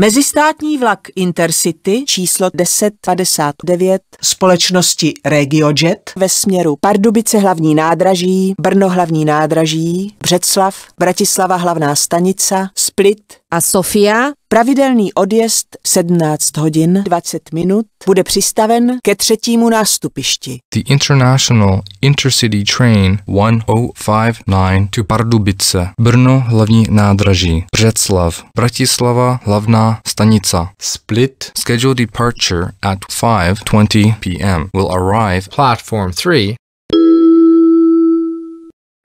Mezistátní vlak Intercity číslo 1059 společnosti RegioJet ve směru Pardubice hlavní nádraží, Brno hlavní nádraží, Břeclav, Bratislava hlavná stanica, Split, a Sofia, pravidelný odjezd 17 hodin 20 minut, bude přistaven ke třetímu nástupišti. The International Intercity Train 1059 to Pardubice, Brno hlavní nádraží, Břeclav, Bratislava hlavná stanice, Split, scheduled departure at 5.20 p.m. will arrive platform 3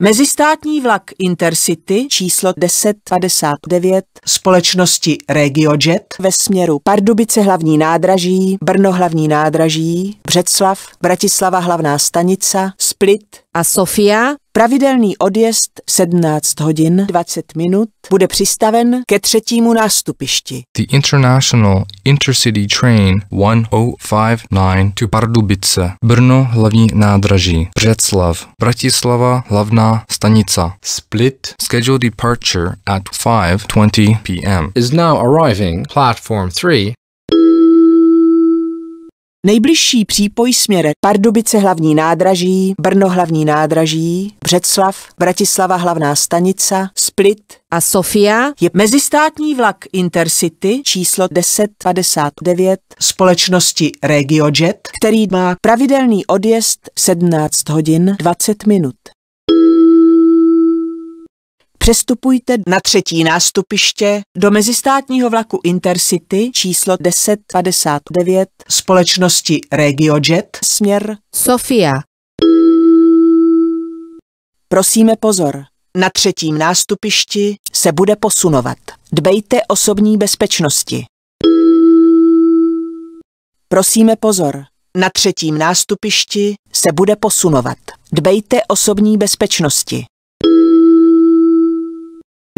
Mezistátní vlak Intercity číslo 1059 společnosti RegioJet ve směru Pardubice hlavní nádraží, Brno hlavní nádraží, Břeclav, Bratislava hlavná stanica, Split a Sofia. Pravidelný odjezd 17 hodin 20 minut bude přistaven ke třetímu nástupišti. The International Intercity Train 1059 to Pardubice, Brno hlavní nádraží, Břeclav, Bratislava hlavná stanica. Split scheduled departure at 5:20 p.m. is now arriving platform 3 Nejbližší přípoj směre Pardubice hlavní nádraží, Brno hlavní nádraží, Břeclav, Bratislava hlavná stanica, Split a Sofia je mezistátní vlak Intercity číslo 1059 společnosti RegioJet, který má pravidelný odjezd 17 hodin 20 minut přestupujte na třetí nástupiště do mezistátního vlaku Intercity číslo 1059 společnosti RegioJet směr Sofia. Prosíme pozor, na třetím nástupišti se bude posunovat. Dbejte osobní bezpečnosti. Prosíme pozor, na třetím nástupišti se bude posunovat. Dbejte osobní bezpečnosti.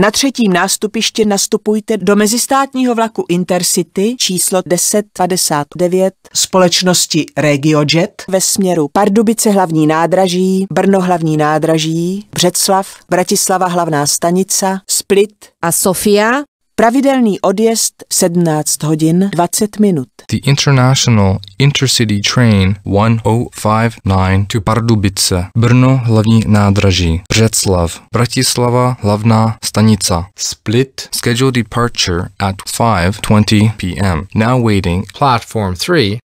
Na třetím nástupišti nastupujte do mezistátního vlaku Intercity číslo 1059 společnosti RegioJet ve směru Pardubice hlavní nádraží, Brno hlavní nádraží, Břeclav, Bratislava hlavná stanica, Split a Sofia Pravidelný odjezd 17 hodin 20 minut. The International Intercity Train 1059 to Pardubice, Brno hlavní nádraží, Břeclav, Bratislava hlavná stanice, Split scheduled departure at 5:20 p.m. Now waiting platform 3.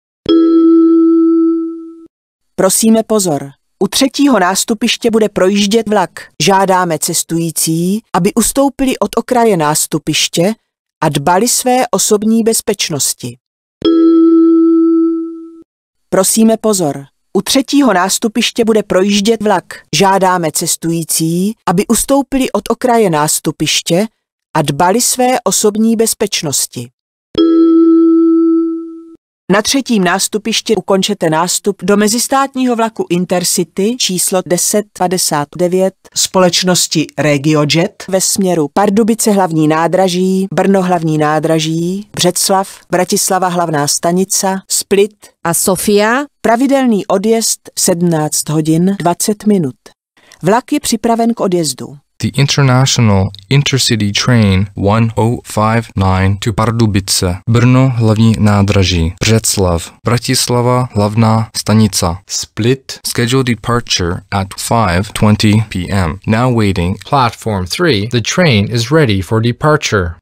Prosíme pozor. U třetího nástupiště bude projíždět vlak. Žádáme cestující, aby ustoupili od okraje nástupiště a dbali své osobní bezpečnosti. Prosíme pozor. U třetího nástupiště bude projíždět vlak. Žádáme cestující, aby ustoupili od okraje nástupiště a dbali své osobní bezpečnosti. Na třetím nástupišti ukončete nástup do mezistátního vlaku Intercity číslo 1059 společnosti RegioJet ve směru Pardubice hlavní nádraží, Brno hlavní nádraží, Břeclav, Bratislava hlavná stanica, Split a Sofia. Pravidelný odjezd 17 hodin 20 minut. Vlak je připraven k odjezdu. the international intercity train 1059 to Pardubice, Brno hlavní nádraží, Břeclav, Bratislava hlavná stanica, Split scheduled departure at 5:20 p.m. Now waiting platform 3. The train is ready for departure.